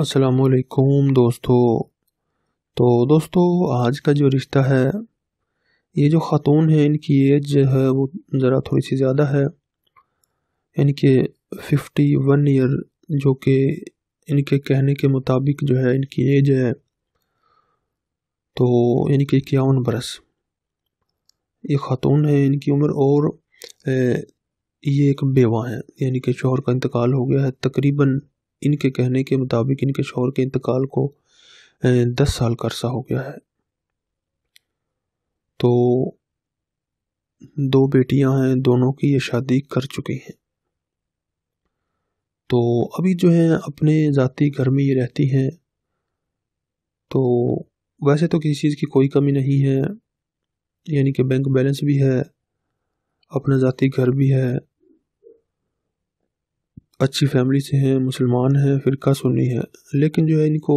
असलकुम दोस्तों तो दोस्तों आज का जो रिश्ता है ये जो ख़ातून है इनकी एज जो है वो ज़रा थोड़ी सी ज़्यादा है इनके फिफ्टी वन ईयर जो कि इनके कहने के मुताबिक जो है इनकी एज है तो कि इक्यावन बरस ये ख़ातून है इनकी उम्र और ए, ये एक बेवा है यानी कि शोहर का इंतकाल हो गया है तकरीबन इनके कहने के मुताबिक इनके शोहर के इंतकाल को दस साल का अरसा हो गया है तो दो बेटियां हैं दोनों की ये शादी कर चुकी हैं तो अभी जो है अपने ज़ाती घर में ये रहती हैं तो वैसे तो किसी चीज़ की कोई कमी नहीं है यानी कि बैंक बैलेंस भी है अपना ज़ाती घर भी है अच्छी फैमिली से हैं मुसलमान हैं फ़िरका सुनी है लेकिन जो है इनको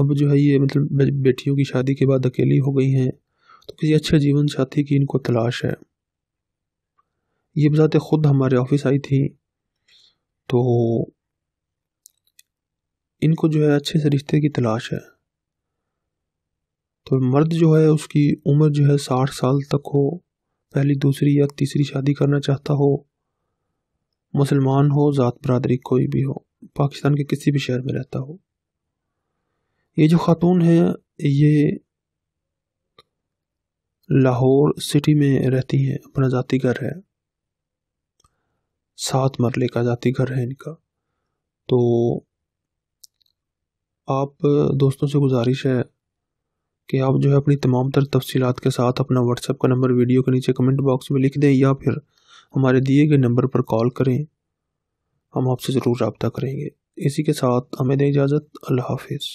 अब जो है ये मतलब बेटियों की शादी के बाद अकेली हो गई हैं तो किसी अच्छे जीवन साथी की इनको तलाश है ये बजाते ख़ुद हमारे ऑफिस आई थी तो इनको जो है अच्छे से रिश्ते की तलाश है तो मर्द जो है उसकी उम्र जो है साठ साल तक हो पहली दूसरी या तीसरी शादी करना चाहता हो मुसलमान हो ज़ात बरदरी कोई भी हो पाकिस्तान के किसी भी शहर में रहता हो ये जो खातून है ये लाहौर सिटी में रहती हैं अपना जाति घर है सात मरले का जाति घर है इनका तो आप दोस्तों से गुजारिश है कि आप जो है अपनी तमाम तर तफसीत के साथ अपना व्हाट्सएप का नंबर वीडियो के नीचे कमेंट बॉक्स में लिख दें या फिर हमारे दिए गए नंबर पर कॉल करें हम आपसे ज़रूर रबता करेंगे इसी के साथ हमें दें इजाज़त अल्लाह हाफिज़